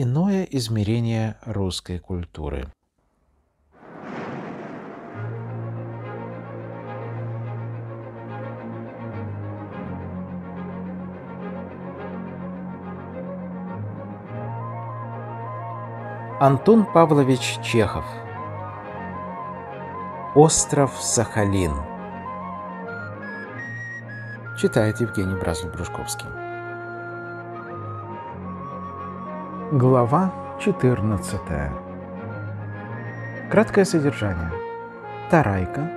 иное измерение русской культуры. Антон Павлович Чехов Остров Сахалин Читает Евгений Бразов-Брюшковский Глава 14. Краткое содержание. Тарайка,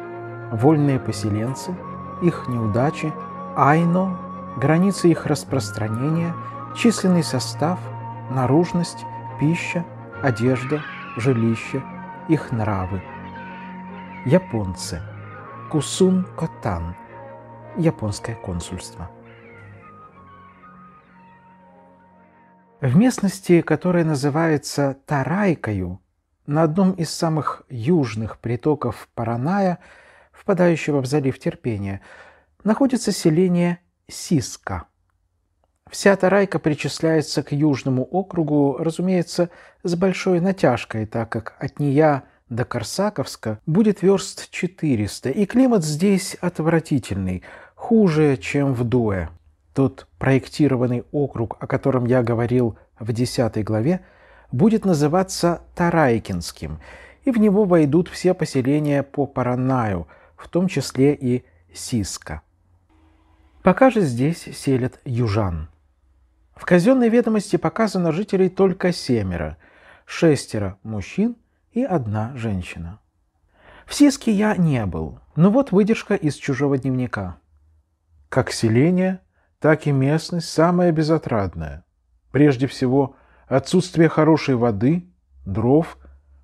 вольные поселенцы, их неудачи, айно, границы их распространения, численный состав, наружность, пища, одежда, жилище, их нравы. Японцы. Кусун Котан. Японское консульство. В местности, которая называется Тарайкою, на одном из самых южных притоков Параная, впадающего в залив Терпения, находится селение Сиска. Вся Тарайка причисляется к южному округу, разумеется, с большой натяжкой, так как от нее до Корсаковска будет верст 400, и климат здесь отвратительный, хуже, чем в Дуэ. Тот проектированный округ, о котором я говорил в 10 главе, будет называться Тарайкинским, и в него войдут все поселения по Паранаю, в том числе и Сиска. Пока же здесь селят южан. В казенной ведомости показано жителей только семеро, шестеро мужчин и одна женщина. В Сиске я не был, но вот выдержка из чужого дневника. Как селение – так и местность самая безотрадная. Прежде всего, отсутствие хорошей воды, дров.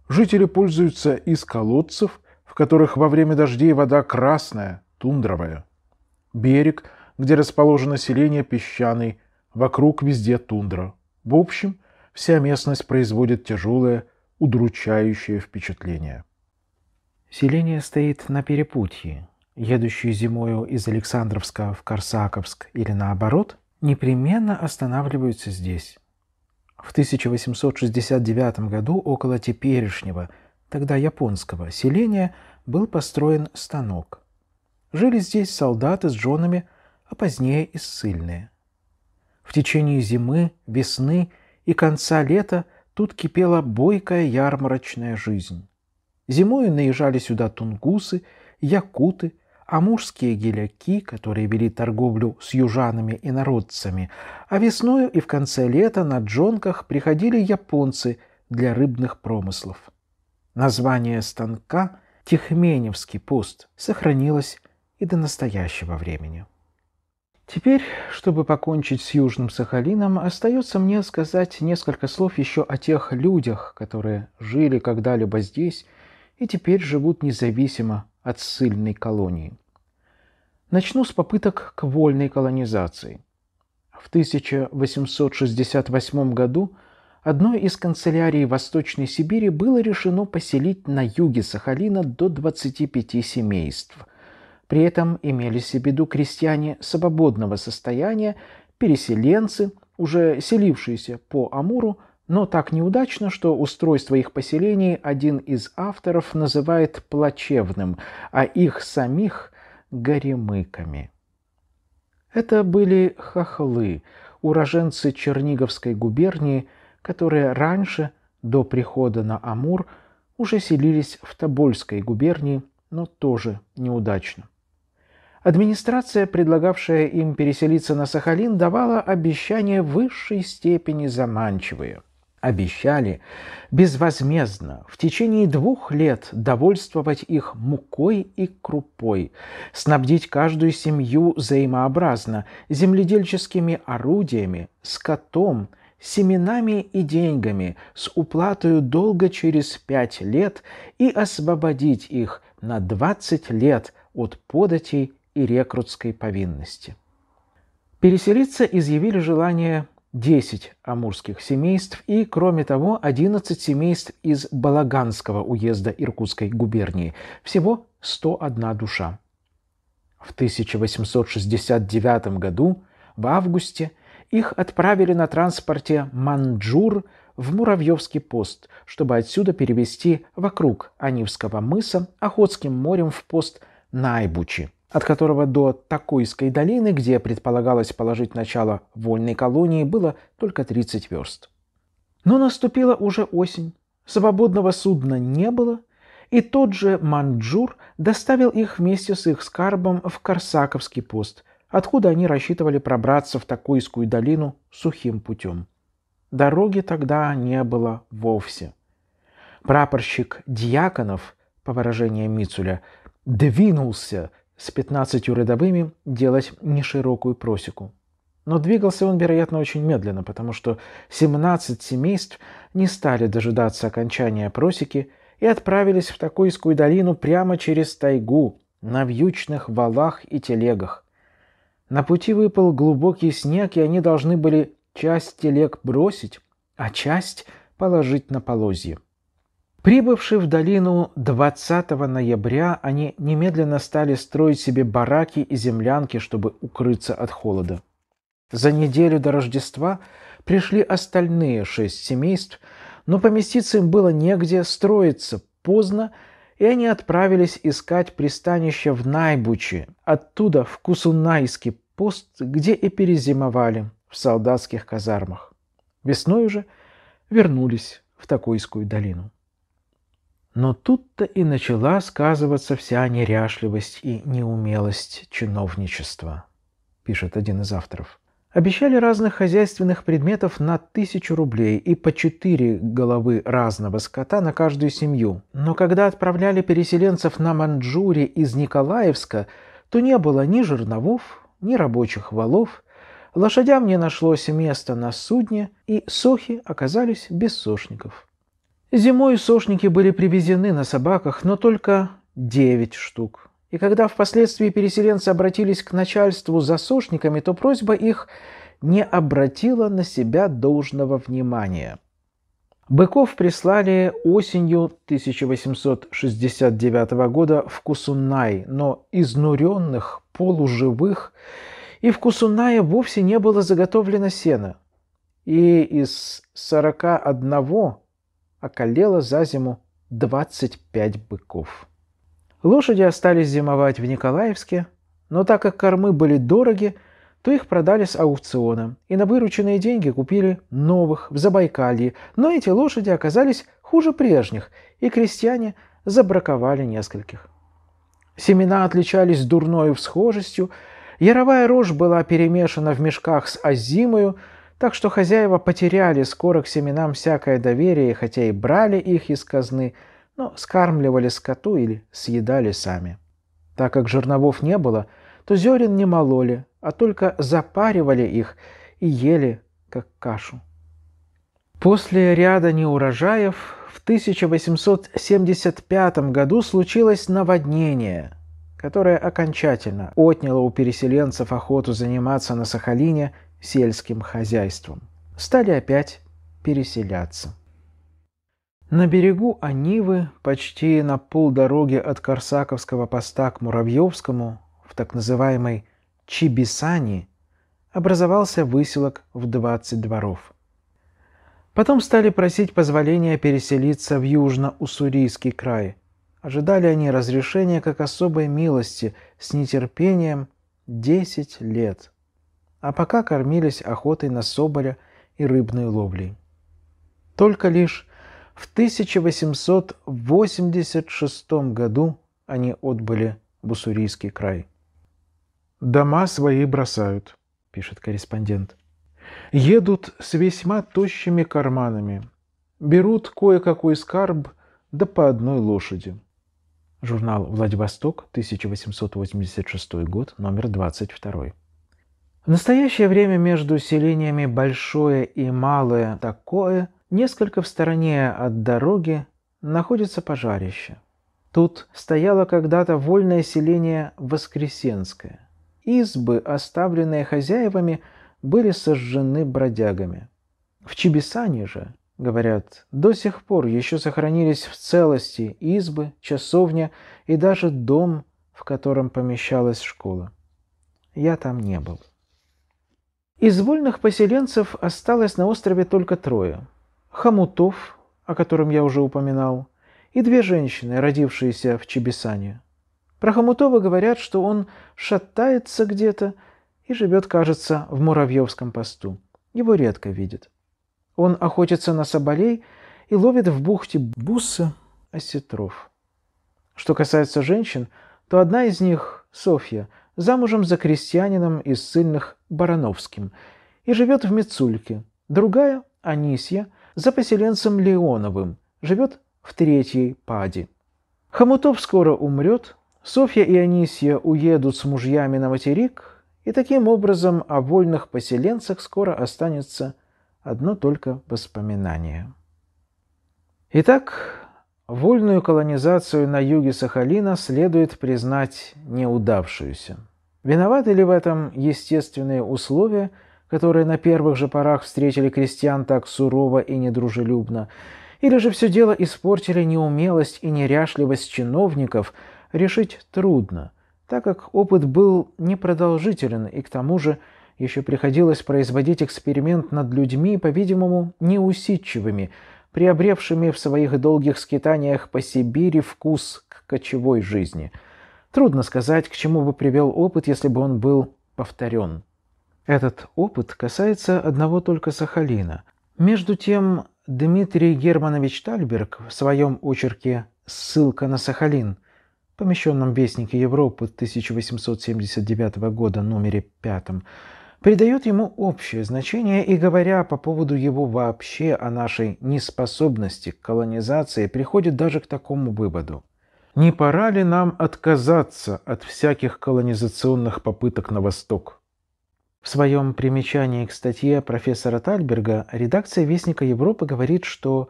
Жители пользуются из колодцев, в которых во время дождей вода красная, тундровая. Берег, где расположено селение, песчаный, вокруг везде тундра. В общем, вся местность производит тяжелое, удручающее впечатление. Селение стоит на перепутье, едущие зимою из Александровска в Корсаковск или наоборот, непременно останавливаются здесь. В 1869 году около теперешнего, тогда японского, селения был построен станок. Жили здесь солдаты с женами, а позднее и ссыльные. В течение зимы, весны и конца лета тут кипела бойкая ярмарочная жизнь. Зимою наезжали сюда тунгусы, якуты – а мужские геляки, которые вели торговлю с южанами и народцами, а весною и в конце лета на джонках приходили японцы для рыбных промыслов. Название станка «Тихменевский пост» сохранилось и до настоящего времени. Теперь, чтобы покончить с Южным Сахалином, остается мне сказать несколько слов еще о тех людях, которые жили когда-либо здесь и теперь живут независимо от ссыльной колонии. Начну с попыток к вольной колонизации. В 1868 году одной из канцелярий Восточной Сибири было решено поселить на юге Сахалина до 25 семейств. При этом имелись в виду крестьяне свободного состояния, переселенцы, уже селившиеся по Амуру но так неудачно, что устройство их поселений один из авторов называет плачевным, а их самих – горемыками. Это были хохлы, уроженцы Черниговской губернии, которые раньше, до прихода на Амур, уже селились в Тобольской губернии, но тоже неудачно. Администрация, предлагавшая им переселиться на Сахалин, давала обещания высшей степени заманчивые – обещали безвозмездно в течение двух лет довольствовать их мукой и крупой, снабдить каждую семью взаимообразно земледельческими орудиями, скотом, семенами и деньгами с уплатой долго через пять лет и освободить их на 20 лет от податей и рекрутской повинности. Переселиться изъявили желание 10 амурских семейств и, кроме того, 11 семейств из Балаганского уезда Иркутской губернии. Всего 101 душа. В 1869 году, в августе, их отправили на транспорте «Манджур» в Муравьевский пост, чтобы отсюда перевести вокруг Анивского мыса Охотским морем в пост Найбучи – от которого до Такойской долины, где предполагалось положить начало вольной колонии, было только 30 верст. Но наступила уже осень, свободного судна не было, и тот же Манджур доставил их вместе с их скарбом в Корсаковский пост, откуда они рассчитывали пробраться в Такойскую долину сухим путем. Дороги тогда не было вовсе. Прапорщик Дьяконов, по выражению Мицуля, двинулся с 15 рядовыми делать неширокую просеку. Но двигался он, вероятно, очень медленно, потому что 17 семейств не стали дожидаться окончания просеки и отправились в Такойскую долину прямо через тайгу на вьючных валах и телегах. На пути выпал глубокий снег, и они должны были часть телег бросить, а часть положить на полозье. Прибывши в долину 20 ноября, они немедленно стали строить себе бараки и землянки, чтобы укрыться от холода. За неделю до Рождества пришли остальные шесть семейств, но поместиться им было негде, строиться поздно, и они отправились искать пристанище в Найбуче, оттуда в Кусунайский пост, где и перезимовали в солдатских казармах. Весной уже вернулись в Такойскую долину. Но тут-то и начала сказываться вся неряшливость и неумелость чиновничества, пишет один из авторов. Обещали разных хозяйственных предметов на тысячу рублей и по четыре головы разного скота на каждую семью. Но когда отправляли переселенцев на Манчжури из Николаевска, то не было ни жерновов, ни рабочих валов, лошадям не нашлось места на судне, и сохи оказались без сошников. Зимой сошники были привезены на собаках, но только 9 штук. И когда впоследствии переселенцы обратились к начальству за сошниками, то просьба их не обратила на себя должного внимания. Быков прислали осенью 1869 года в Кусунай, но изнуренных, полуживых, и в Кусунае вовсе не было заготовлено сена. И из 41 околело за зиму 25 быков. Лошади остались зимовать в Николаевске, но так как кормы были дороги, то их продали с аукциона и на вырученные деньги купили новых в Забайкалье, но эти лошади оказались хуже прежних, и крестьяне забраковали нескольких. Семена отличались дурною всхожестью, яровая рожь была перемешана в мешках с озимою, так что хозяева потеряли скоро к семенам всякое доверие, хотя и брали их из казны, но скармливали скоту или съедали сами. Так как жерновов не было, то зерен не мололи, а только запаривали их и ели, как кашу. После ряда неурожаев в 1875 году случилось наводнение, которое окончательно отняло у переселенцев охоту заниматься на Сахалине – сельским хозяйством, стали опять переселяться. На берегу Анивы, почти на полдороги от Корсаковского поста к Муравьевскому, в так называемой Чибисани, образовался выселок в 20 дворов. Потом стали просить позволения переселиться в Южно-Уссурийский край. Ожидали они разрешения как особой милости с нетерпением 10 лет – а пока кормились охотой на соболя и рыбной ловлей. Только лишь в 1886 году они отбыли в Уссурийский край. «Дома свои бросают», – пишет корреспондент. «Едут с весьма тощими карманами, берут кое-какой скарб, да по одной лошади». Журнал «Владивосток», 1886 год, номер 22. В настоящее время между селениями Большое и Малое Такое, несколько в стороне от дороги, находится пожарище. Тут стояло когда-то вольное селение Воскресенское. Избы, оставленные хозяевами, были сожжены бродягами. В Чебесане же, говорят, до сих пор еще сохранились в целости избы, часовня и даже дом, в котором помещалась школа. Я там не был. Из вольных поселенцев осталось на острове только трое. Хамутов, о котором я уже упоминал, и две женщины, родившиеся в Чебесане. Про Хамутова говорят, что он шатается где-то и живет, кажется, в Муравьевском посту. Его редко видят. Он охотится на соболей и ловит в бухте бусы осетров. Что касается женщин, то одна из них, Софья, замужем за крестьянином из сильных Барановским и живет в Мицульке. Другая, Анисья, за поселенцем Леоновым, живет в третьей Паде. Хомутов скоро умрет, Софья и Анисья уедут с мужьями на материк, и таким образом о вольных поселенцах скоро останется одно только воспоминание. Итак, Вольную колонизацию на юге Сахалина следует признать неудавшуюся. Виноваты ли в этом естественные условия, которые на первых же порах встретили крестьян так сурово и недружелюбно, или же все дело испортили неумелость и неряшливость чиновников, решить трудно, так как опыт был непродолжителен и к тому же еще приходилось производить эксперимент над людьми, по-видимому, неусидчивыми – приобревшими в своих долгих скитаниях по Сибири вкус к кочевой жизни. Трудно сказать, к чему бы привел опыт, если бы он был повторен. Этот опыт касается одного только Сахалина. Между тем, Дмитрий Германович Тальберг в своем очерке «Ссылка на Сахалин», помещенном в Вестнике Европы 1879 года, номере пятом, придает ему общее значение и говоря по поводу его вообще о нашей неспособности к колонизации, приходит даже к такому выводу. Не пора ли нам отказаться от всяких колонизационных попыток на восток? В своем примечании к статье профессора Тальберга редакция «Вестника Европы» говорит, что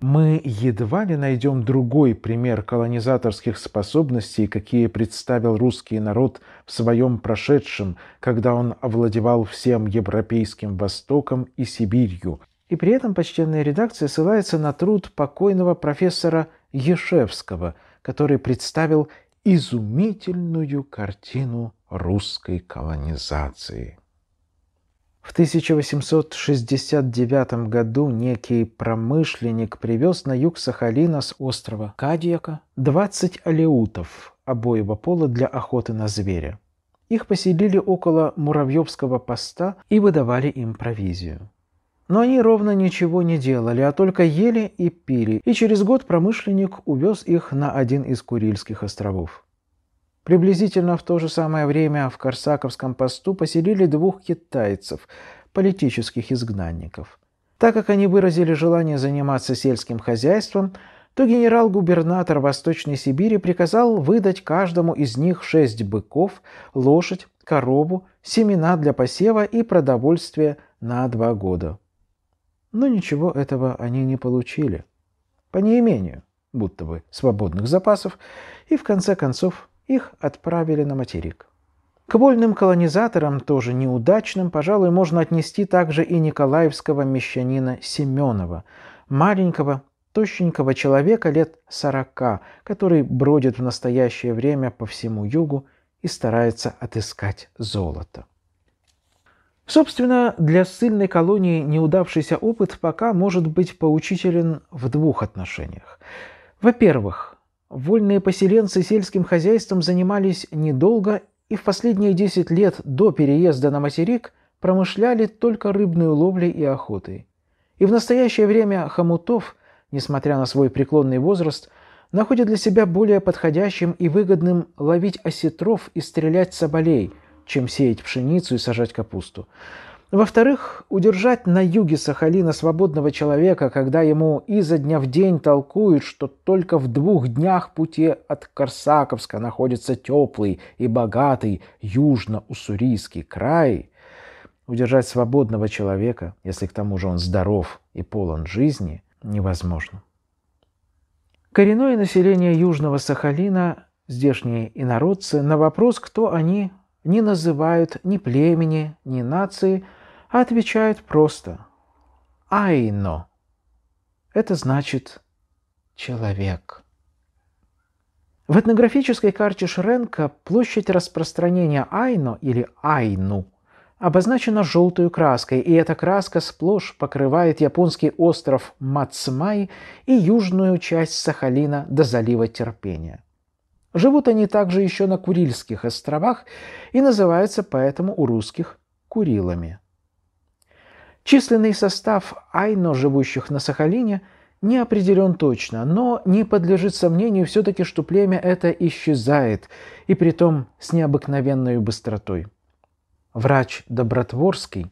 мы едва ли найдем другой пример колонизаторских способностей, какие представил русский народ в своем прошедшем, когда он овладевал всем Европейским Востоком и Сибирью. И при этом почтенная редакция ссылается на труд покойного профессора Ешевского, который представил изумительную картину русской колонизации. В 1869 году некий промышленник привез на юг Сахалина с острова Кадьяка 20 алеутов обоего пола для охоты на зверя. Их поселили около Муравьевского поста и выдавали им провизию. Но они ровно ничего не делали, а только ели и пили, и через год промышленник увез их на один из Курильских островов. Приблизительно в то же самое время в Корсаковском посту поселили двух китайцев, политических изгнанников. Так как они выразили желание заниматься сельским хозяйством, то генерал-губернатор Восточной Сибири приказал выдать каждому из них шесть быков, лошадь, корову, семена для посева и продовольствие на два года. Но ничего этого они не получили. По неимению, будто бы, свободных запасов, и в конце концов их отправили на материк. К вольным колонизаторам, тоже неудачным, пожалуй, можно отнести также и николаевского мещанина Семенова, маленького, тощенького человека лет сорока, который бродит в настоящее время по всему югу и старается отыскать золото. Собственно, для ссыльной колонии неудавшийся опыт пока может быть поучителен в двух отношениях. Во-первых, Вольные поселенцы сельским хозяйством занимались недолго и в последние 10 лет до переезда на материк промышляли только рыбной ловлей и охотой. И в настоящее время Хомутов, несмотря на свой преклонный возраст, находит для себя более подходящим и выгодным ловить осетров и стрелять соболей, чем сеять пшеницу и сажать капусту. Во-вторых, удержать на юге Сахалина свободного человека, когда ему изо дня в день толкуют, что только в двух днях пути от Корсаковска находится теплый и богатый южно-уссурийский край, удержать свободного человека, если к тому же он здоров и полон жизни, невозможно. Коренное население Южного Сахалина, здешние инородцы, на вопрос, кто они, не называют ни племени, ни нации – а отвечают просто «Айно». Это значит «человек». В этнографической карте Шренка площадь распространения Айно или Айну обозначена желтой краской, и эта краска сплошь покрывает японский остров Мацмай и южную часть Сахалина до залива Терпения. Живут они также еще на Курильских островах и называются поэтому у русских Курилами. Численный состав айно, живущих на Сахалине, не определен точно, но не подлежит сомнению все-таки, что племя это исчезает, и притом с необыкновенной быстротой. Врач Добротворский,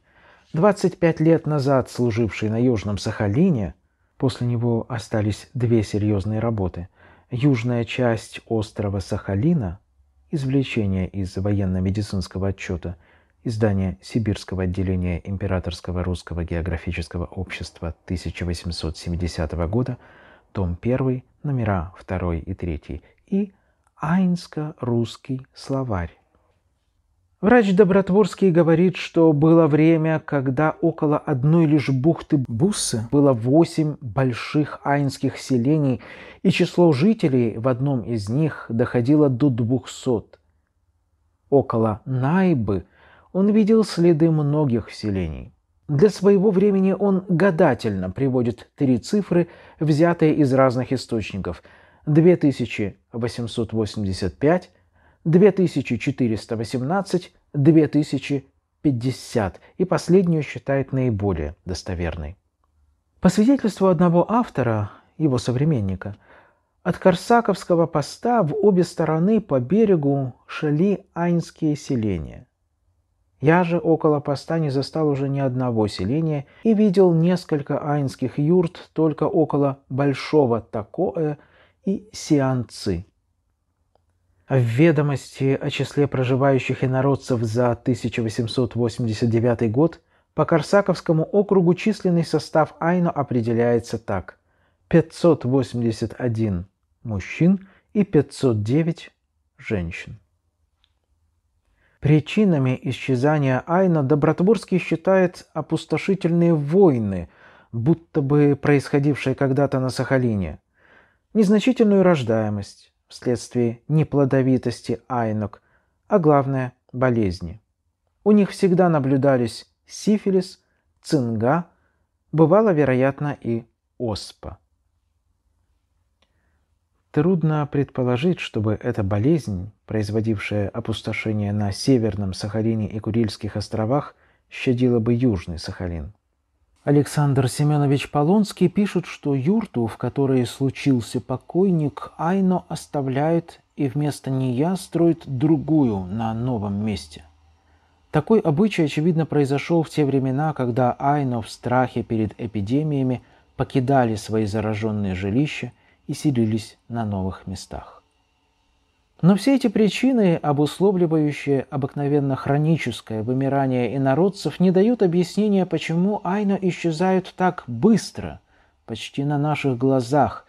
25 лет назад служивший на Южном Сахалине, после него остались две серьезные работы, южная часть острова Сахалина, извлечение из военно-медицинского отчета – Издание Сибирского отделения Императорского русского географического общества 1870 года, том 1, номера 2 и 3 и Айнско-русский словарь. Врач Добротворский говорит, что было время, когда около одной лишь бухты Буссы было восемь больших айнских селений, и число жителей в одном из них доходило до двухсот. Около Найбы – он видел следы многих вселений. Для своего времени он гадательно приводит три цифры, взятые из разных источников – 2885, 2418, 2050 и последнюю считает наиболее достоверной. По свидетельству одного автора, его современника, от Корсаковского поста в обе стороны по берегу шли айнские селения – я же около поста не застал уже ни одного селения и видел несколько айнских юрт только около Большого Такоэ и Сианцы. В ведомости о числе проживающих инородцев за 1889 год по Корсаковскому округу численный состав Айно определяется так. 581 мужчин и 509 женщин. Причинами исчезания Айна Добротворский считает опустошительные войны, будто бы происходившие когда-то на Сахалине, незначительную рождаемость вследствие неплодовитости Айнок, а главное – болезни. У них всегда наблюдались сифилис, цинга, бывало, вероятно, и оспа. Трудно предположить, чтобы эта болезнь, производившая опустошение на Северном Сахалине и Курильских островах, щадила бы Южный Сахалин. Александр Семенович Полонский пишет, что юрту, в которой случился покойник, Айно оставляет и вместо нее строит другую на новом месте. Такой обычай, очевидно, произошел в те времена, когда Айно в страхе перед эпидемиями покидали свои зараженные жилища – и селились на новых местах. Но все эти причины, обусловливающие обыкновенно хроническое вымирание инородцев, не дают объяснения, почему айно исчезают так быстро, почти на наших глазах.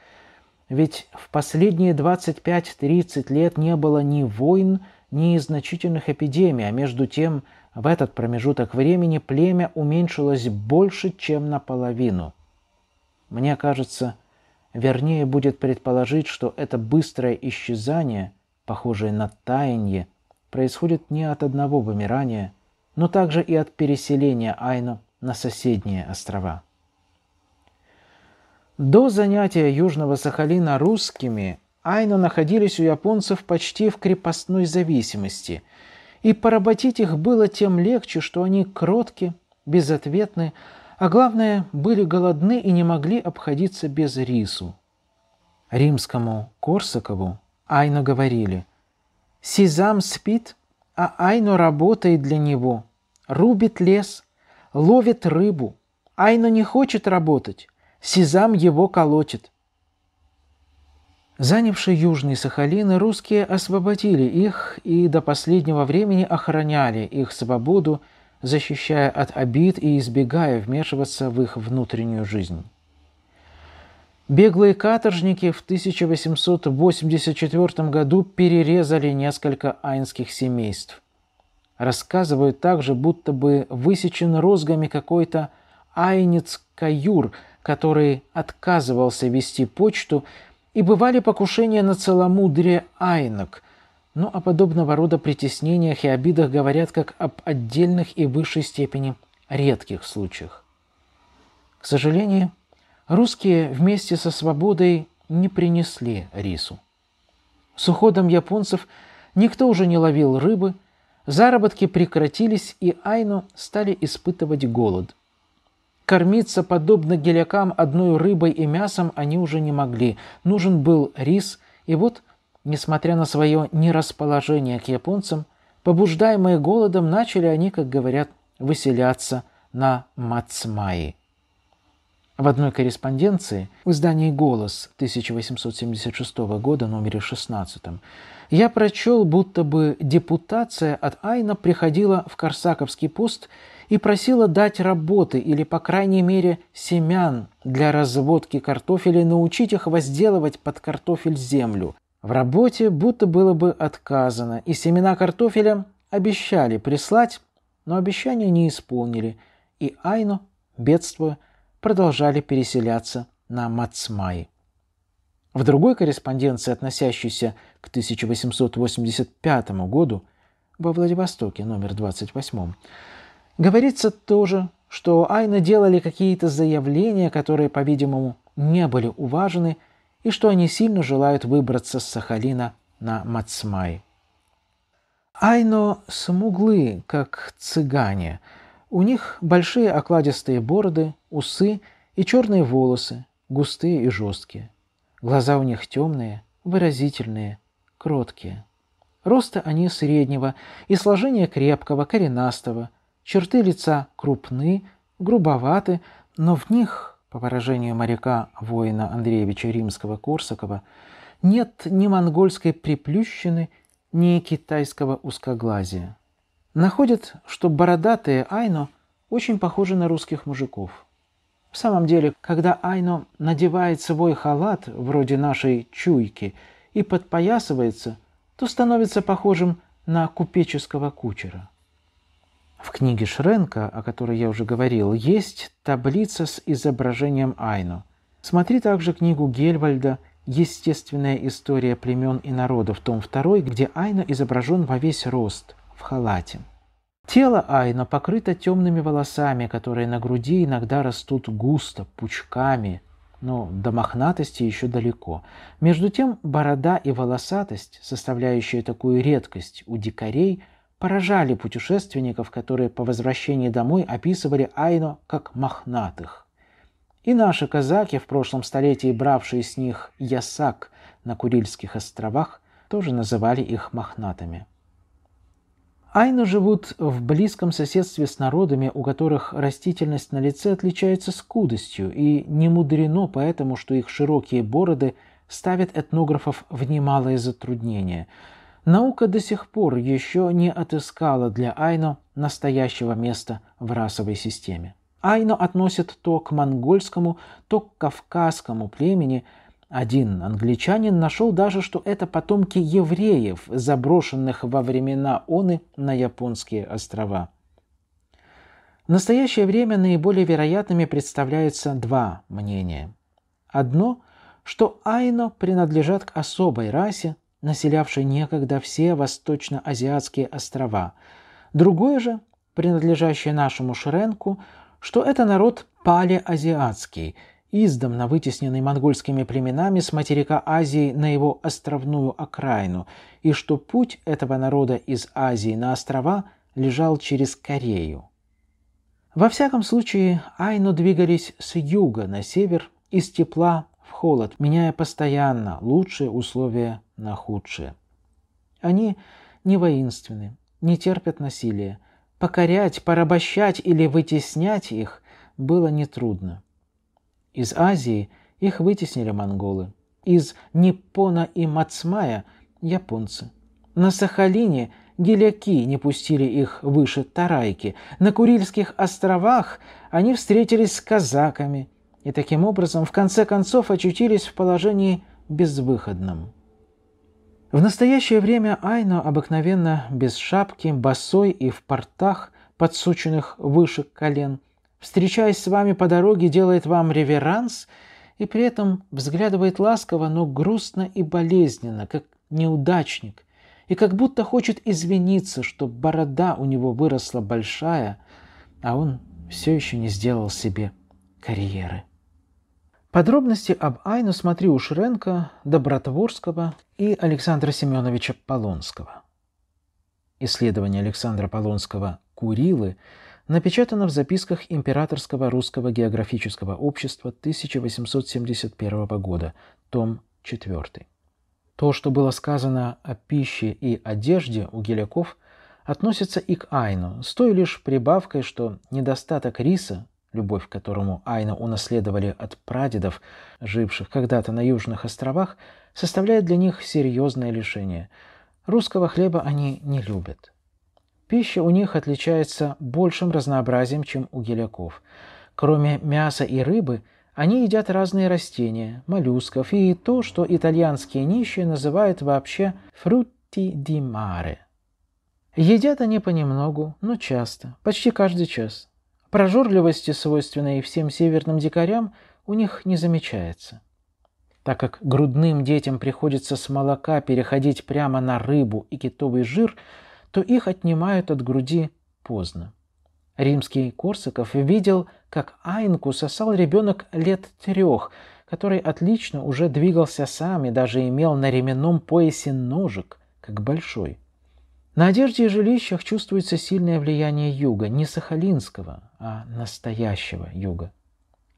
Ведь в последние 25-30 лет не было ни войн, ни значительных эпидемий, а между тем в этот промежуток времени племя уменьшилось больше, чем наполовину. Мне кажется, Вернее будет предположить, что это быстрое исчезание, похожее на таяние, происходит не от одного вымирания, но также и от переселения Айну на соседние острова. До занятия Южного Сахалина русскими Айну находились у японцев почти в крепостной зависимости, и поработить их было тем легче, что они кротки, безответны, а главное, были голодны и не могли обходиться без рису. Римскому Корсакову Айно говорили «Сизам спит, а Айно работает для него, рубит лес, ловит рыбу. Айно не хочет работать, Сизам его колотит». Занявшие Южные Сахалины, русские освободили их и до последнего времени охраняли их свободу – защищая от обид и избегая вмешиваться в их внутреннюю жизнь. Беглые каторжники в 1884 году перерезали несколько айнских семейств. Рассказывают также, будто бы высечен розгами какой-то айнец Каюр, который отказывался вести почту, и бывали покушения на целомудрие айнок, но ну, о а подобного рода притеснениях и обидах говорят как об отдельных и высшей степени редких случаях. К сожалению, русские вместе со свободой не принесли рису. С уходом японцев никто уже не ловил рыбы, заработки прекратились, и айну стали испытывать голод. Кормиться, подобно гелякам, одной рыбой и мясом они уже не могли. Нужен был рис, и вот – Несмотря на свое нерасположение к японцам, побуждаемые голодом начали они, как говорят, выселяться на Мацмаи. В одной корреспонденции в издании «Голос» 1876 года, номере 16, я прочел, будто бы депутация от Айна приходила в Корсаковский пост и просила дать работы или, по крайней мере, семян для разводки картофеля и научить их возделывать под картофель землю – в работе будто было бы отказано, и семена картофеля обещали прислать, но обещания не исполнили, и Айну, бедствуя, продолжали переселяться на Мацмай. В другой корреспонденции, относящейся к 1885 году, во Владивостоке, номер 28, говорится тоже, что Айна делали какие-то заявления, которые, по-видимому, не были уважены – и что они сильно желают выбраться с Сахалина на Мацмай. Айно смуглы, как цыгане. У них большие окладистые бороды, усы и черные волосы, густые и жесткие. Глаза у них темные, выразительные, кроткие. Роста они среднего и сложение крепкого, коренастого. Черты лица крупны, грубоваты, но в них по выражению моряка воина Андреевича Римского-Корсакова, нет ни монгольской приплющины, ни китайского узкоглазия. Находят, что бородатые айно очень похожи на русских мужиков. В самом деле, когда айно надевает свой халат, вроде нашей чуйки, и подпоясывается, то становится похожим на купеческого кучера. В книге Шренка, о которой я уже говорил, есть таблица с изображением Айну. Смотри также книгу Гельвальда «Естественная история племен и народов», том 2, где Айна изображен во весь рост, в халате. Тело Айна покрыто темными волосами, которые на груди иногда растут густо, пучками, но до мохнатости еще далеко. Между тем, борода и волосатость, составляющие такую редкость у дикарей – поражали путешественников, которые по возвращении домой описывали Айно как мохнатых. И наши казаки, в прошлом столетии бравшие с них ясак на Курильских островах, тоже называли их мохнатыми. Айно живут в близком соседстве с народами, у которых растительность на лице отличается скудостью, и не мудрено поэтому, что их широкие бороды ставят этнографов в немалое затруднение – Наука до сих пор еще не отыскала для Айно настоящего места в расовой системе. Айно относят то к монгольскому, то к кавказскому племени. Один англичанин нашел даже, что это потомки евреев, заброшенных во времена Оны на японские острова. В настоящее время наиболее вероятными представляются два мнения. Одно, что айно принадлежат к особой расе, населявший некогда все восточноазиатские острова. Другое же, принадлежащее нашему Шренку, что это народ палеазиатский, издавна вытесненный монгольскими племенами с материка Азии на его островную окраину, и что путь этого народа из Азии на острова лежал через Корею. Во всяком случае, айну двигались с юга на север из тепла в холод, меняя постоянно лучшие условия на худшие. Они не воинственны, не терпят насилия. Покорять, порабощать или вытеснять их было нетрудно. Из Азии их вытеснили монголы, из Ниппона и Мацмая – японцы. На Сахалине геляки не пустили их выше Тарайки. На Курильских островах они встретились с казаками – и таким образом в конце концов очутились в положении безвыходном. В настоящее время Айно обыкновенно без шапки, босой и в портах, подсученных выше колен, встречаясь с вами по дороге, делает вам реверанс и при этом взглядывает ласково, но грустно и болезненно, как неудачник, и как будто хочет извиниться, что борода у него выросла большая, а он все еще не сделал себе карьеры. Подробности об Айну смотри у Шренко, Добротворского и Александра Семеновича Полонского. Исследование Александра Полонского «Курилы» напечатано в записках Императорского русского географического общества 1871 года, том 4. То, что было сказано о пище и одежде у геляков, относится и к Айну, с той лишь прибавкой, что недостаток риса любовь к которому Айна унаследовали от прадедов, живших когда-то на южных островах, составляет для них серьезное лишение. Русского хлеба они не любят. Пища у них отличается большим разнообразием, чем у геляков. Кроме мяса и рыбы, они едят разные растения, моллюсков и то, что итальянские нищие называют вообще «фрутти ди маре». Едят они понемногу, но часто, почти каждый час. Прожорливости, свойственной всем северным дикарям, у них не замечается. Так как грудным детям приходится с молока переходить прямо на рыбу и китовый жир, то их отнимают от груди поздно. Римский Корсаков видел, как Айнку сосал ребенок лет трех, который отлично уже двигался сам и даже имел на ременном поясе ножик, как большой – на одежде и жилищах чувствуется сильное влияние юга, не сахалинского, а настоящего юга.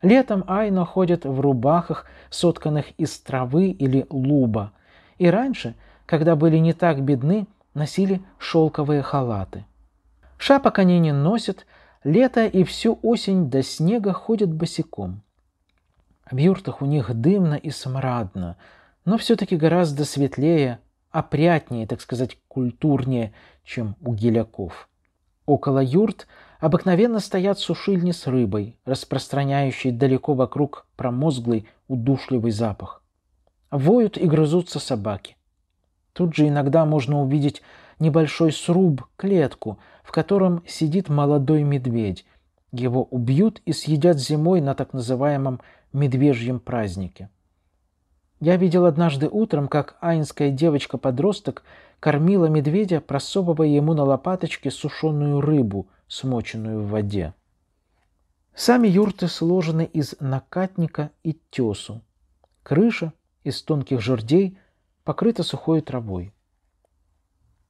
Летом айно ходят в рубахах, сотканных из травы или луба, и раньше, когда были не так бедны, носили шелковые халаты. Шапок они не носят, лето и всю осень до снега ходят босиком. В юртах у них дымно и смрадно, но все-таки гораздо светлее, опрятнее, так сказать, культурнее, чем у геляков. Около юрт обыкновенно стоят сушильни с рыбой, распространяющие далеко вокруг промозглый, удушливый запах. Воют и грызутся собаки. Тут же иногда можно увидеть небольшой сруб, клетку, в котором сидит молодой медведь. Его убьют и съедят зимой на так называемом медвежьем празднике. Я видел однажды утром, как айнская девочка-подросток кормила медведя, просовывая ему на лопаточке сушеную рыбу, смоченную в воде. Сами юрты сложены из накатника и тесу. Крыша из тонких жердей покрыта сухой травой.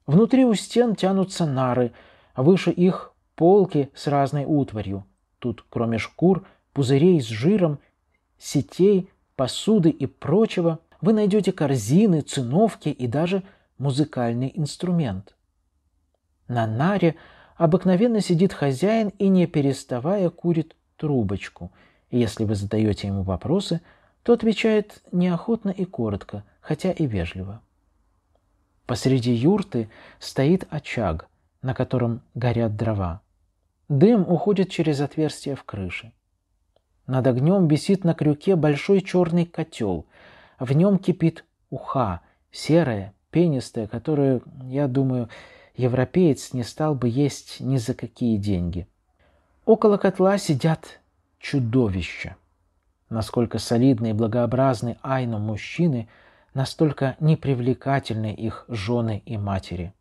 Внутри у стен тянутся нары, а выше их полки с разной утварью. Тут, кроме шкур, пузырей с жиром, сетей – посуды и прочего, вы найдете корзины, циновки и даже музыкальный инструмент. На наре обыкновенно сидит хозяин и, не переставая, курит трубочку. И если вы задаете ему вопросы, то отвечает неохотно и коротко, хотя и вежливо. Посреди юрты стоит очаг, на котором горят дрова. Дым уходит через отверстие в крыше. Над огнем висит на крюке большой черный котел. В нем кипит уха, серая, пенистая, которую, я думаю, европеец не стал бы есть ни за какие деньги. Около котла сидят чудовища. Насколько солидные, и благообразны Айну мужчины, настолько непривлекательны их жены и матери.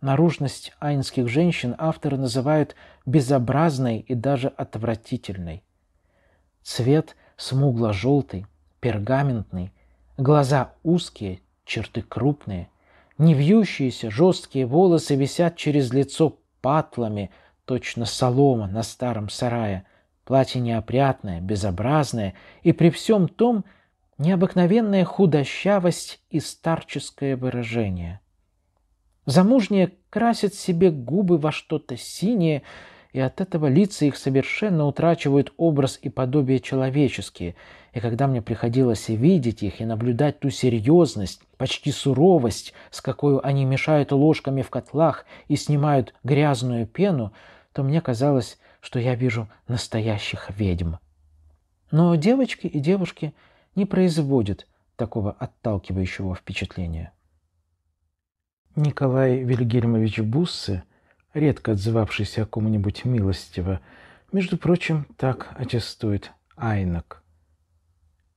Наружность айнских женщин авторы называют безобразной и даже отвратительной. Цвет смугло-желтый, пергаментный, глаза узкие, черты крупные. Не вьющиеся жесткие волосы висят через лицо патлами, точно солома на старом сарае. Платье неопрятное, безобразное, и при всем том необыкновенная худощавость и старческое выражение. Замужняя красит себе губы во что-то синее, и от этого лица их совершенно утрачивают образ и подобие человеческие. И когда мне приходилось видеть их и наблюдать ту серьезность, почти суровость, с какой они мешают ложками в котлах и снимают грязную пену, то мне казалось, что я вижу настоящих ведьм. Но девочки и девушки не производят такого отталкивающего впечатления. Николай Вильгельмович Буссы – редко отзывавшийся о ком-нибудь милостиво. Между прочим, так аттестует Айнок.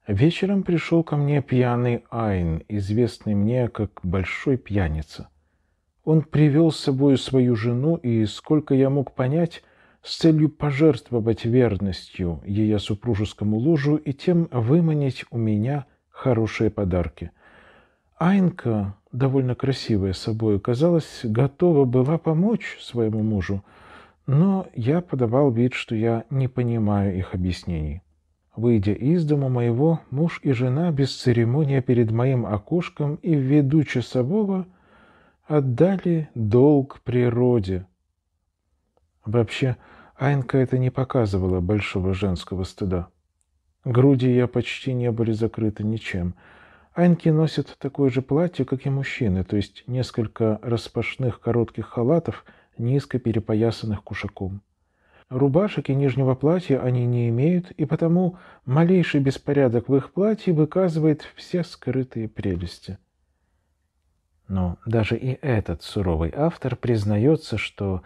Вечером пришел ко мне пьяный Айн, известный мне как большой пьяница. Он привел с собой свою жену и, сколько я мог понять, с целью пожертвовать верностью ее супружескому ложу и тем выманить у меня хорошие подарки. Айнка, довольно красивая собой, казалось, готова была помочь своему мужу, но я подавал вид, что я не понимаю их объяснений. Выйдя из дома моего, муж и жена без церемонии перед моим окошком и в виду часового отдали долг природе. Вообще, Айнка это не показывала большого женского стыда. Груди я почти не были закрыты ничем — Аньки носят такое же платье, как и мужчины, то есть несколько распашных коротких халатов, низко перепоясанных кушаком. Рубашек и нижнего платья они не имеют, и потому малейший беспорядок в их платье выказывает все скрытые прелести. Но даже и этот суровый автор признается, что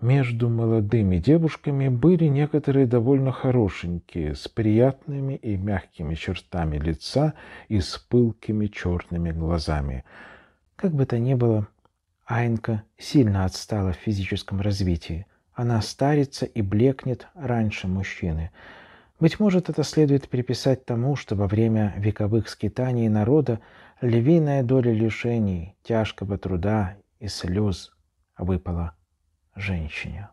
между молодыми девушками были некоторые довольно хорошенькие, с приятными и мягкими чертами лица и с пылкими черными глазами. Как бы то ни было, Айнка сильно отстала в физическом развитии. Она старится и блекнет раньше мужчины. Быть может, это следует приписать тому, что во время вековых скитаний народа львиная доля лишений, тяжкого труда и слез выпала женщине.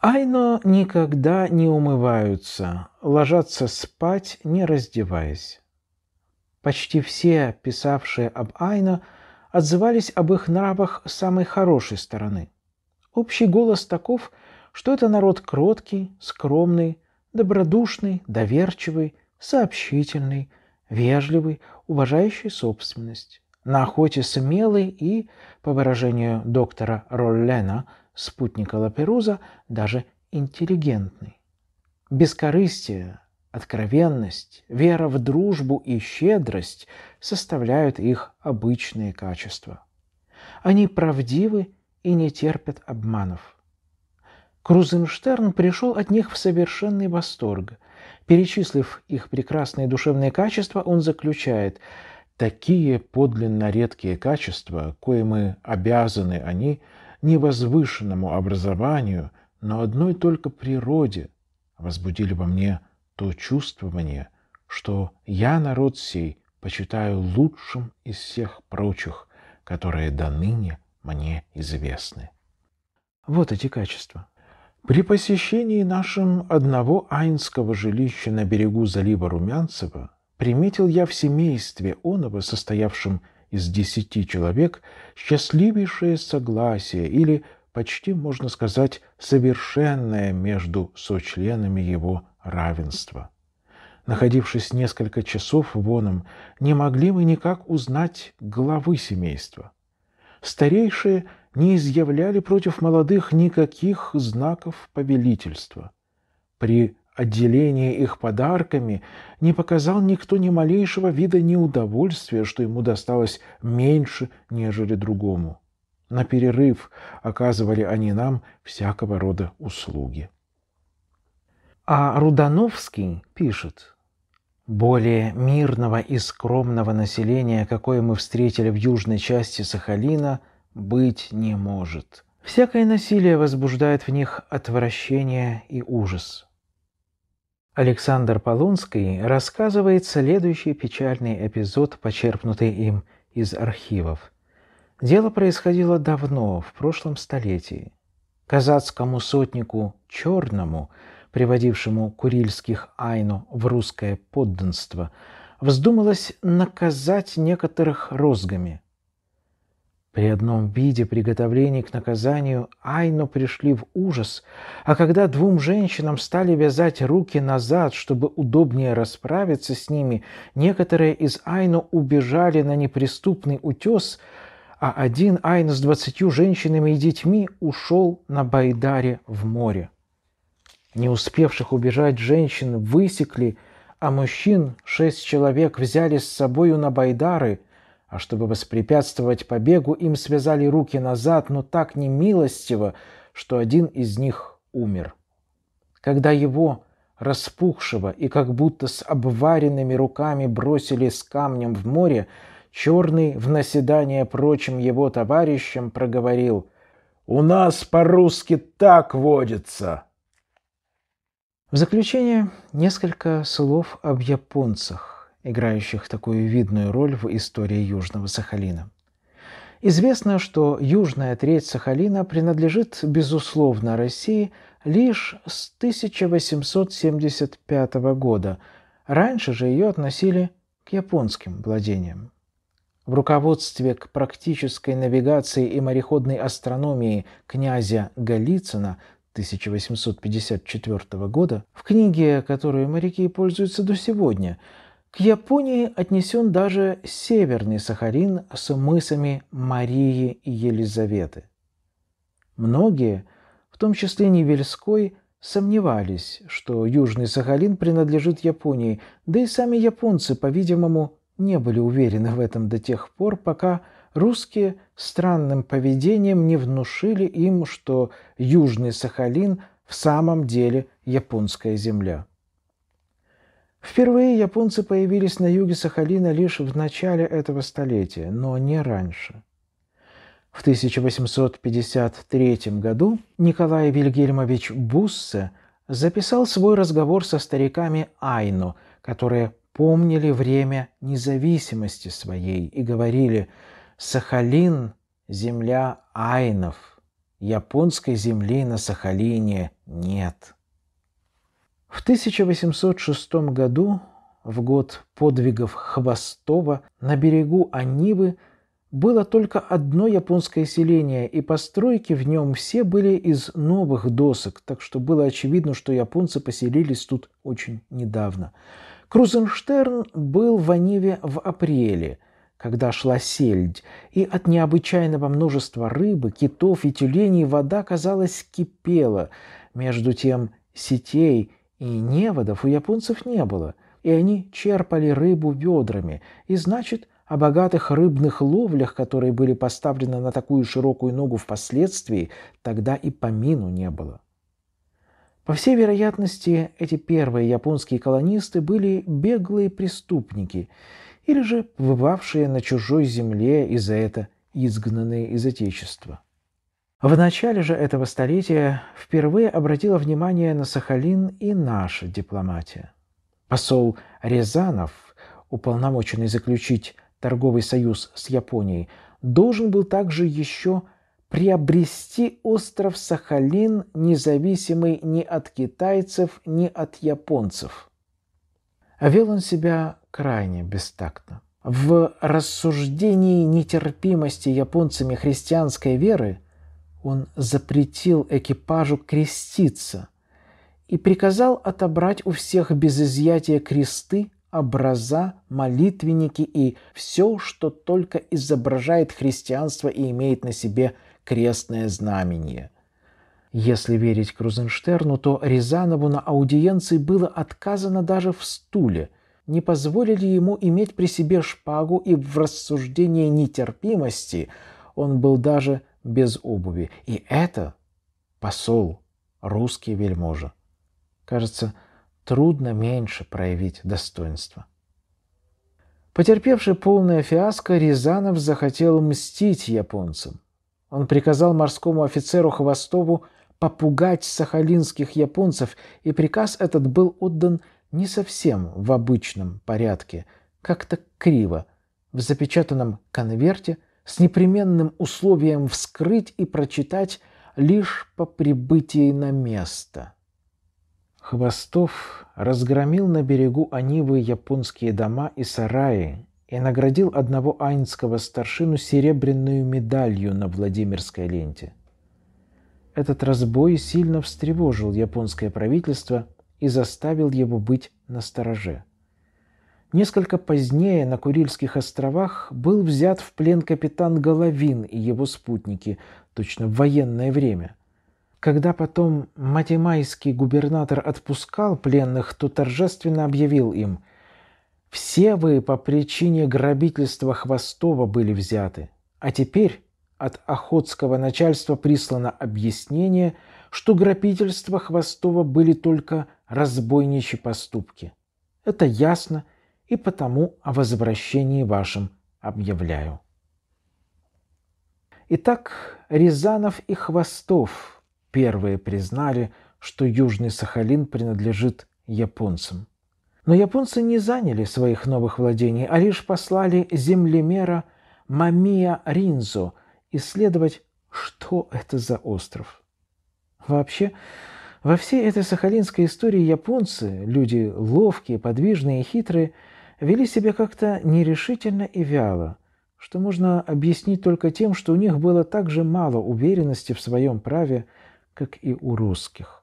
Айно никогда не умываются, ложатся спать, не раздеваясь. Почти все, писавшие об Айно, отзывались об их нравах самой хорошей стороны. Общий голос таков, что это народ кроткий, скромный, добродушный, доверчивый, сообщительный, вежливый, уважающий собственность на охоте смелый и, по выражению доктора Роллена, спутника Лаперуза, даже интеллигентный. Бескорыстие, откровенность, вера в дружбу и щедрость составляют их обычные качества. Они правдивы и не терпят обманов. Крузенштерн пришел от них в совершенный восторг. Перечислив их прекрасные душевные качества, он заключает – Такие подлинно редкие качества, кое мы обязаны они, не возвышенному образованию, но одной только природе, возбудили во мне то чувствование, что я народ сей почитаю лучшим из всех прочих, которые до ныне мне известны. Вот эти качества. При посещении нашим одного айнского жилища на берегу залива Румянцева приметил я в семействе оного, состоявшем из десяти человек, счастливейшее согласие или, почти можно сказать, совершенное между сочленами его равенство. Находившись несколько часов воном, не могли мы никак узнать главы семейства. Старейшие не изъявляли против молодых никаких знаков повелительства. При отделения их подарками, не показал никто ни малейшего вида неудовольствия, что ему досталось меньше, нежели другому. На перерыв оказывали они нам всякого рода услуги. А Рудановский пишет, «Более мирного и скромного населения, какое мы встретили в южной части Сахалина, быть не может. Всякое насилие возбуждает в них отвращение и ужас. Александр Полунский рассказывает следующий печальный эпизод, почерпнутый им из архивов. Дело происходило давно, в прошлом столетии. Казацкому сотнику Черному, приводившему курильских айну в русское подданство, вздумалось наказать некоторых розгами – при одном виде приготовлений к наказанию Айну пришли в ужас, а когда двум женщинам стали вязать руки назад, чтобы удобнее расправиться с ними, некоторые из Айну убежали на неприступный утес, а один Айн с двадцатью женщинами и детьми ушел на Байдаре в море. Не успевших убежать женщин высекли, а мужчин шесть человек взяли с собою на Байдары – а чтобы воспрепятствовать побегу, им связали руки назад, но так немилостиво, что один из них умер. Когда его, распухшего и как будто с обваренными руками бросили с камнем в море, Черный в наседание прочим его товарищам проговорил «У нас по-русски так водится!» В заключение несколько слов об японцах играющих такую видную роль в истории Южного Сахалина. Известно, что южная треть Сахалина принадлежит, безусловно, России лишь с 1875 года. Раньше же ее относили к японским владениям. В руководстве к практической навигации и мореходной астрономии князя Голицына 1854 года в книге, которую моряки пользуются до сегодня – к Японии отнесен даже Северный Сахалин с мысами Марии и Елизаветы. Многие, в том числе Невельской, сомневались, что Южный Сахалин принадлежит Японии, да и сами японцы, по-видимому, не были уверены в этом до тех пор, пока русские странным поведением не внушили им, что Южный Сахалин в самом деле японская земля. Впервые японцы появились на юге Сахалина лишь в начале этого столетия, но не раньше. В 1853 году Николай Вильгельмович Буссе записал свой разговор со стариками Айну, которые помнили время независимости своей и говорили «Сахалин – земля айнов, японской земли на Сахалине нет». В 1806 году, в год подвигов Хвостова, на берегу Анивы было только одно японское селение, и постройки в нем все были из новых досок, так что было очевидно, что японцы поселились тут очень недавно. Крузенштерн был в Аниве в апреле, когда шла сельдь, и от необычайного множества рыбы, китов и тюленей вода, казалось, кипела. Между тем сетей – и неводов у японцев не было, и они черпали рыбу ведрами, и значит, о богатых рыбных ловлях, которые были поставлены на такую широкую ногу впоследствии, тогда и помину не было. По всей вероятности, эти первые японские колонисты были беглые преступники или же побывавшие на чужой земле и за это изгнанные из Отечества. В начале же этого столетия впервые обратила внимание на Сахалин и наша дипломатия. Посол Рязанов, уполномоченный заключить торговый союз с Японией, должен был также еще приобрести остров Сахалин, независимый ни от китайцев, ни от японцев. Вел он себя крайне бестактно. В рассуждении нетерпимости японцами христианской веры – он запретил экипажу креститься и приказал отобрать у всех без изъятия кресты, образа, молитвенники и все, что только изображает христианство и имеет на себе крестное знамение. Если верить Крузенштерну, то Рязанову на аудиенции было отказано даже в стуле, не позволили ему иметь при себе шпагу и в рассуждении нетерпимости он был даже без обуви. И это посол, русский вельможа. Кажется, трудно меньше проявить достоинство. Потерпевший полное фиаско, Рязанов захотел мстить японцам. Он приказал морскому офицеру Хвостову попугать сахалинских японцев, и приказ этот был отдан не совсем в обычном порядке, как-то криво, в запечатанном конверте – с непременным условием вскрыть и прочитать лишь по прибытии на место. Хвостов разгромил на берегу Анивы японские дома и сараи и наградил одного айнского старшину серебряную медалью на Владимирской ленте. Этот разбой сильно встревожил японское правительство и заставил его быть настороже. Несколько позднее на Курильских островах был взят в плен капитан Головин и его спутники, точно в военное время. Когда потом матемайский губернатор отпускал пленных, то торжественно объявил им «Все вы по причине грабительства Хвостова были взяты, а теперь от охотского начальства прислано объяснение, что грабительство Хвостова были только разбойничьи поступки. Это ясно – и потому о возвращении вашем объявляю. Итак, Рязанов и Хвостов первые признали, что Южный Сахалин принадлежит японцам. Но японцы не заняли своих новых владений, а лишь послали землемера Мамия Ринзо исследовать, что это за остров. Вообще, во всей этой сахалинской истории японцы, люди ловкие, подвижные и хитрые – вели себя как-то нерешительно и вяло, что можно объяснить только тем, что у них было так же мало уверенности в своем праве, как и у русских.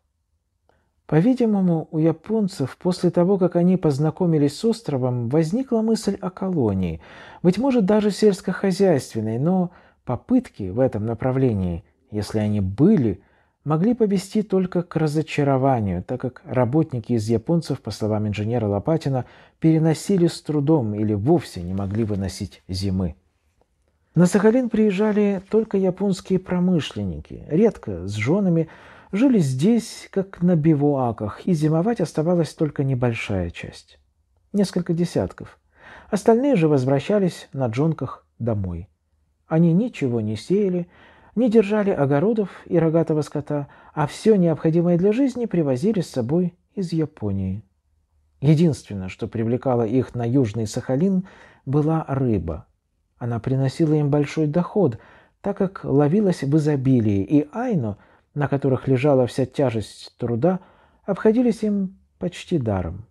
По-видимому, у японцев после того, как они познакомились с островом, возникла мысль о колонии, быть может, даже сельскохозяйственной, но попытки в этом направлении, если они были – могли повести только к разочарованию, так как работники из японцев, по словам инженера Лопатина, переносили с трудом или вовсе не могли выносить зимы. На Сахалин приезжали только японские промышленники, редко с женами, жили здесь, как на бивуаках, и зимовать оставалась только небольшая часть, несколько десятков. Остальные же возвращались на джонках домой. Они ничего не сеяли, не держали огородов и рогатого скота, а все необходимое для жизни привозили с собой из Японии. Единственное, что привлекало их на Южный Сахалин, была рыба. Она приносила им большой доход, так как ловилась в изобилии, и айно, на которых лежала вся тяжесть труда, обходились им почти даром.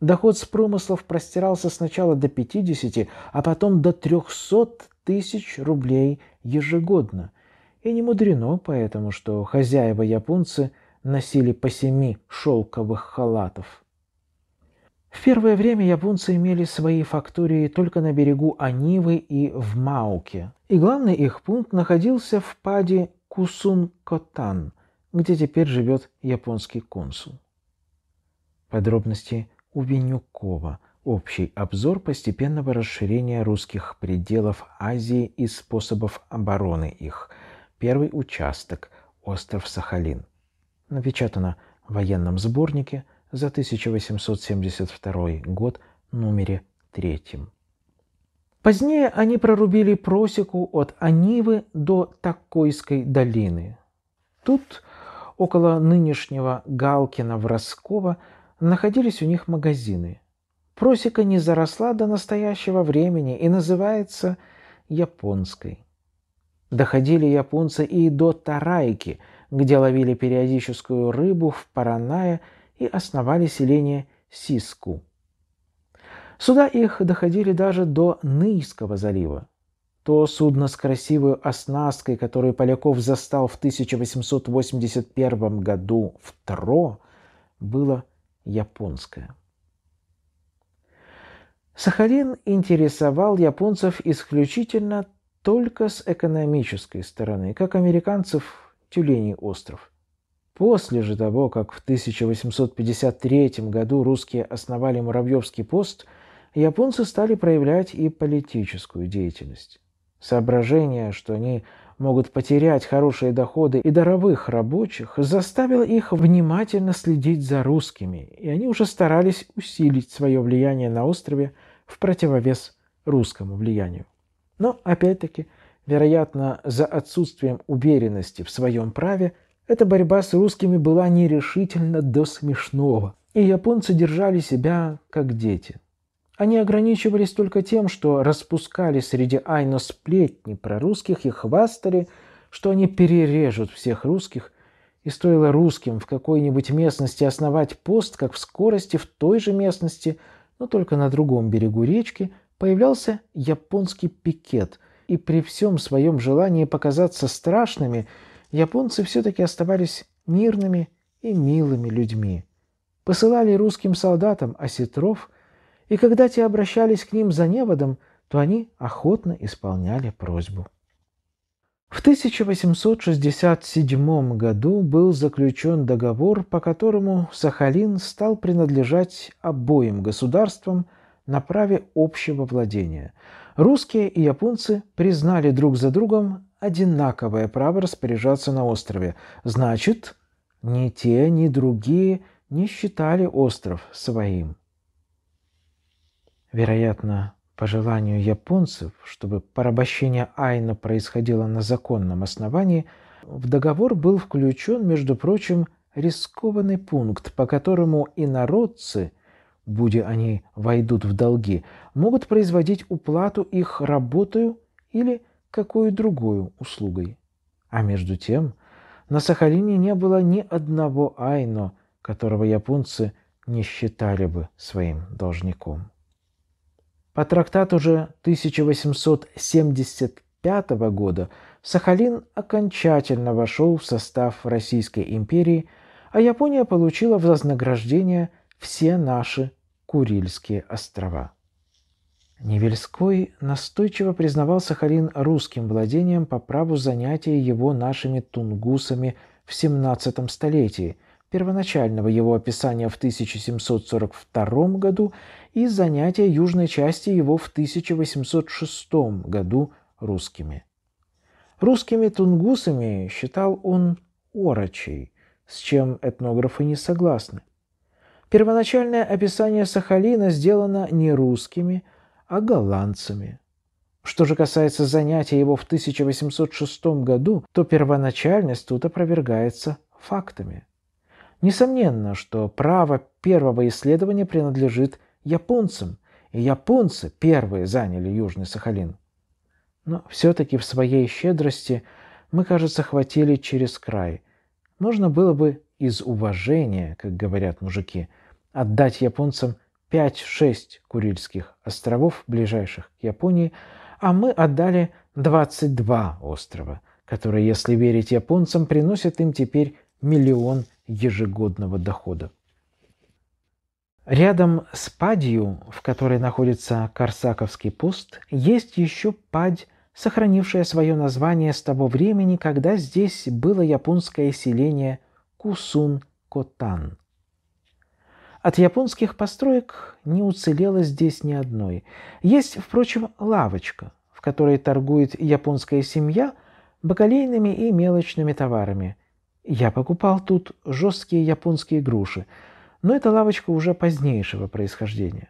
Доход с промыслов простирался сначала до 50, а потом до 300 тысяч рублей ежегодно – и не мудрено поэтому, что хозяева-японцы носили по семи шелковых халатов. В первое время японцы имели свои фактории только на берегу Анивы и в Мауке. И главный их пункт находился в паде Кусун-Котан, где теперь живет японский консул. Подробности у Винюкова – общий обзор постепенного расширения русских пределов Азии и способов обороны их, первый участок – остров Сахалин. Напечатано в военном сборнике за 1872 год номере третьем. Позднее они прорубили просеку от Анивы до Такойской долины. Тут, около нынешнего Галкина-Вроскова, в находились у них магазины. Просека не заросла до настоящего времени и называется Японской. Доходили японцы и до Тарайки, где ловили периодическую рыбу в Паранае и основали селение Сиску. Суда их доходили даже до Нейского залива. То судно с красивой оснасткой, которое Поляков застал в 1881 году в Тро, было японское. Сахалин интересовал японцев исключительно только с экономической стороны, как американцев Тюленей остров. После же того, как в 1853 году русские основали Муравьевский пост, японцы стали проявлять и политическую деятельность. Соображение, что они могут потерять хорошие доходы и даровых рабочих, заставило их внимательно следить за русскими, и они уже старались усилить свое влияние на острове в противовес русскому влиянию. Но, опять-таки, вероятно, за отсутствием уверенности в своем праве, эта борьба с русскими была нерешительно до смешного, и японцы держали себя как дети. Они ограничивались только тем, что распускали среди айно сплетни про русских и хвастали, что они перережут всех русских, и стоило русским в какой-нибудь местности основать пост, как в скорости в той же местности, но только на другом берегу речки – появлялся японский пикет, и при всем своем желании показаться страшными, японцы все-таки оставались мирными и милыми людьми. Посылали русским солдатам осетров, и когда те обращались к ним за неводом, то они охотно исполняли просьбу. В 1867 году был заключен договор, по которому Сахалин стал принадлежать обоим государствам – на праве общего владения. Русские и японцы признали друг за другом одинаковое право распоряжаться на острове. Значит, ни те, ни другие не считали остров своим. Вероятно, по желанию японцев, чтобы порабощение Айна происходило на законном основании, в договор был включен, между прочим, рискованный пункт, по которому инородцы – будь они войдут в долги, могут производить уплату их работою или какую другой услугой. А между тем, на Сахалине не было ни одного айно, которого японцы не считали бы своим должником. По трактату же 1875 года Сахалин окончательно вошел в состав Российской империи, а Япония получила в вознаграждение – все наши Курильские острова. Невельской настойчиво признавал Сахалин русским владением по праву занятия его нашими тунгусами в XVII столетии, первоначального его описания в 1742 году и занятия южной части его в 1806 году русскими. Русскими тунгусами считал он орочей, с чем этнографы не согласны. Первоначальное описание Сахалина сделано не русскими, а голландцами. Что же касается занятия его в 1806 году, то первоначальность тут опровергается фактами. Несомненно, что право первого исследования принадлежит японцам, и японцы первые заняли Южный Сахалин. Но все-таки в своей щедрости мы, кажется, хватили через край. Можно было бы из уважения, как говорят мужики – отдать японцам 5-6 Курильских островов, ближайших к Японии, а мы отдали 22 острова, которые, если верить японцам, приносят им теперь миллион ежегодного дохода. Рядом с падью, в которой находится Корсаковский пост, есть еще падь, сохранившая свое название с того времени, когда здесь было японское селение Кусун-Котан – от японских построек не уцелело здесь ни одной. Есть, впрочем, лавочка, в которой торгует японская семья бакалейными и мелочными товарами. Я покупал тут жесткие японские груши, но эта лавочка уже позднейшего происхождения.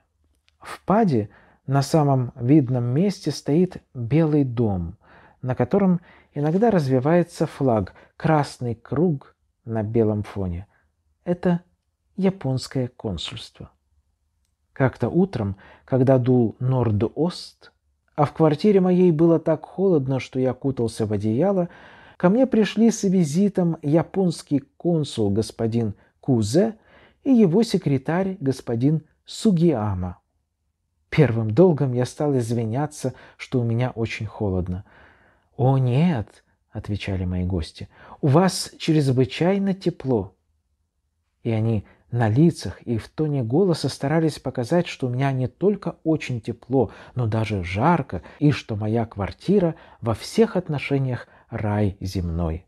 В Паде на самом видном месте стоит белый дом, на котором иногда развивается флаг, красный круг на белом фоне. Это японское консульство. Как-то утром, когда дул норд-ост, а в квартире моей было так холодно, что я кутался в одеяло, ко мне пришли с визитом японский консул господин Кузе и его секретарь господин Сугиама. Первым долгом я стал извиняться, что у меня очень холодно. «О, нет!» — отвечали мои гости. «У вас чрезвычайно тепло!» И они на лицах и в тоне голоса старались показать, что у меня не только очень тепло, но даже жарко, и что моя квартира во всех отношениях рай земной.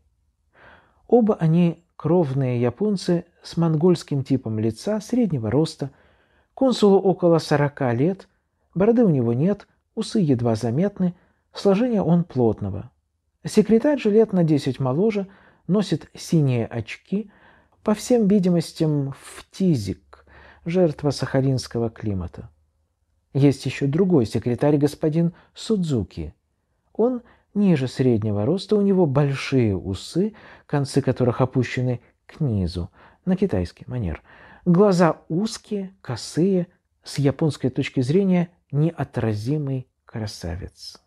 Оба они кровные японцы с монгольским типом лица, среднего роста. Консулу около 40 лет, бороды у него нет, усы едва заметны, сложение он плотного. Секретарь же лет на 10 моложе, носит синие очки – по всем видимостям, фтизик жертва сахалинского климата. Есть еще другой секретарь, господин Судзуки. Он ниже среднего роста, у него большие усы, концы которых опущены к низу, на китайский манер. Глаза узкие, косые, с японской точки зрения неотразимый красавец.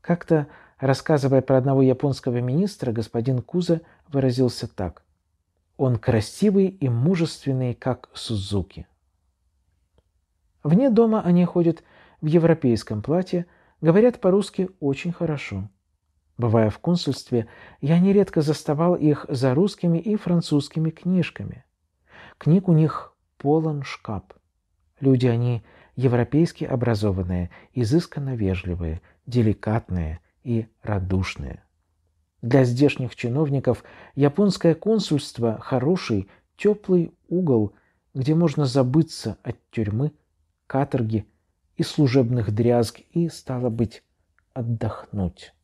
Как-то, рассказывая про одного японского министра, господин Куза выразился так. Он красивый и мужественный, как Сузуки. Вне дома они ходят в европейском платье, говорят по-русски очень хорошо. Бывая в консульстве, я нередко заставал их за русскими и французскими книжками. Книг у них полон шкаф. Люди они европейски образованные, изысканно вежливые, деликатные и радушные. Для здешних чиновников японское консульство – хороший, теплый угол, где можно забыться от тюрьмы, каторги и служебных дрязг и, стало быть, отдохнуть.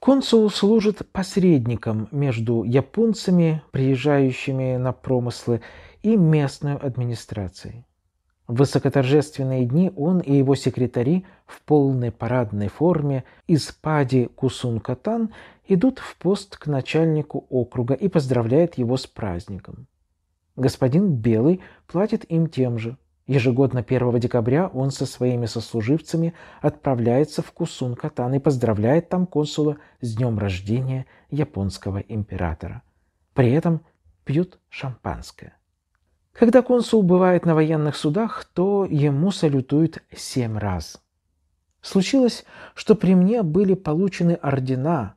Консул служит посредником между японцами, приезжающими на промыслы, и местной администрацией. В высокоторжественные дни он и его секретари в полной парадной форме из пади Кусункатан идут в пост к начальнику округа и поздравляют его с праздником. Господин Белый платит им тем же. Ежегодно 1 декабря он со своими сослуживцами отправляется в Кусункатан и поздравляет там консула с днем рождения японского императора. При этом пьют шампанское. Когда консул бывает на военных судах, то ему салютуют семь раз. Случилось, что при мне были получены ордена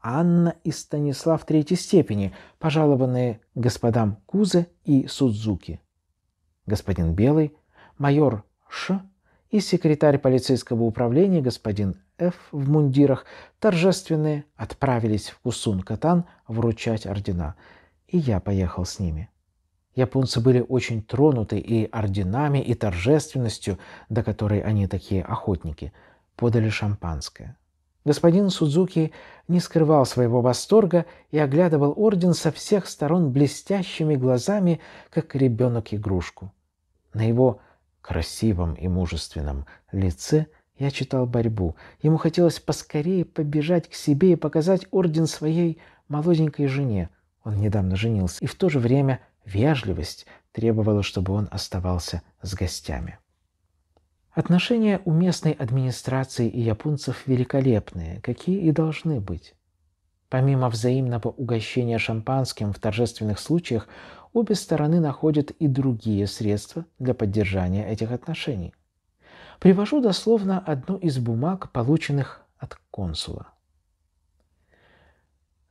Анна и Станислав третьей степени, пожалованные господам Кузе и Судзуки. Господин Белый, майор Ш и секретарь полицейского управления господин Ф в мундирах торжественные отправились в Кусун-Катан вручать ордена, и я поехал с ними. Японцы были очень тронуты и орденами, и торжественностью, до которой они такие охотники, подали шампанское. Господин Судзуки не скрывал своего восторга и оглядывал орден со всех сторон блестящими глазами, как ребенок игрушку. На его красивом и мужественном лице я читал борьбу. Ему хотелось поскорее побежать к себе и показать орден своей молоденькой жене. Он недавно женился и в то же время – Вежливость требовала, чтобы он оставался с гостями. Отношения у местной администрации и японцев великолепные, какие и должны быть. Помимо взаимного угощения шампанским в торжественных случаях, обе стороны находят и другие средства для поддержания этих отношений. Привожу дословно одну из бумаг, полученных от консула.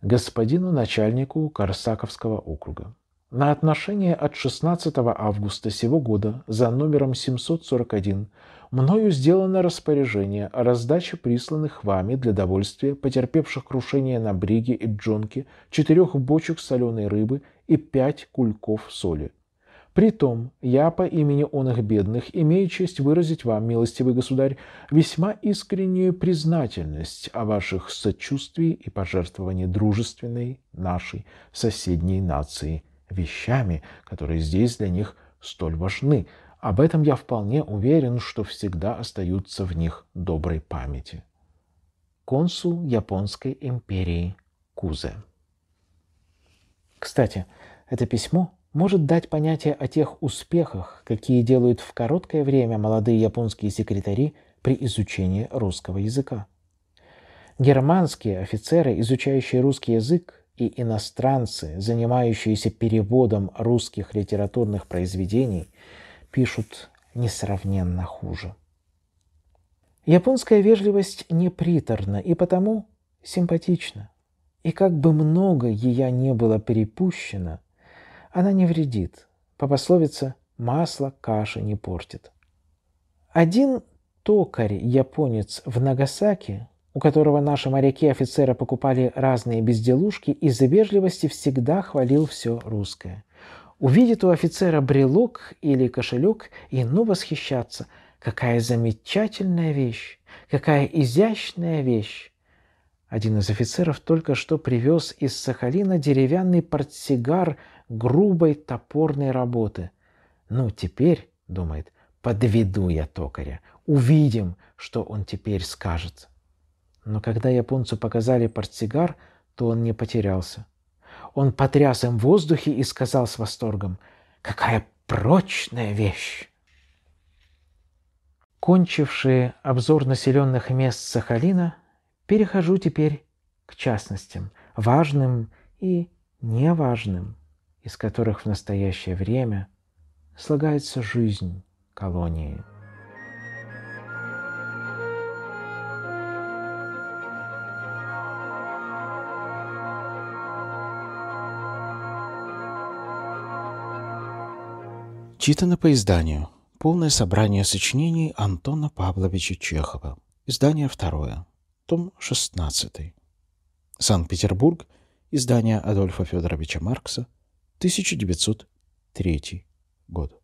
Господину начальнику Корсаковского округа на отношение от 16 августа сего года за номером 741 мною сделано распоряжение о раздаче присланных вами для довольствия потерпевших крушение на бриге и джонке четырех бочек соленой рыбы и пять кульков соли. Притом, я по имени он их бедных имею честь выразить вам, милостивый государь, весьма искреннюю признательность о ваших сочувствии и пожертвовании дружественной нашей соседней нации – вещами, которые здесь для них столь важны. Об этом я вполне уверен, что всегда остаются в них доброй памяти. Консул Японской империи Кузе. Кстати, это письмо может дать понятие о тех успехах, какие делают в короткое время молодые японские секретари при изучении русского языка. Германские офицеры, изучающие русский язык, и иностранцы, занимающиеся переводом русских литературных произведений, пишут несравненно хуже. Японская вежливость не приторна и потому симпатична. И как бы много ее не было перепущено, она не вредит. По пословице «масло каши не портит». Один токарь-японец в Нагасаке у которого наши моряки-офицеры покупали разные безделушки, из-за вежливости всегда хвалил все русское. Увидит у офицера брелок или кошелек и ну восхищаться. Какая замечательная вещь! Какая изящная вещь! Один из офицеров только что привез из Сахалина деревянный портсигар грубой топорной работы. «Ну, теперь, — думает, — подведу я токаря. Увидим, что он теперь скажет». Но когда японцу показали портсигар, то он не потерялся. Он потряс им в воздухе и сказал с восторгом, «Какая прочная вещь!» Кончивший обзор населенных мест Сахалина, перехожу теперь к частностям, важным и неважным, из которых в настоящее время слагается жизнь колонии. Читано по изданию. Полное собрание сочинений Антона Павловича Чехова. Издание второе. Том 16. Санкт-Петербург. Издание Адольфа Федоровича Маркса. 1903 год.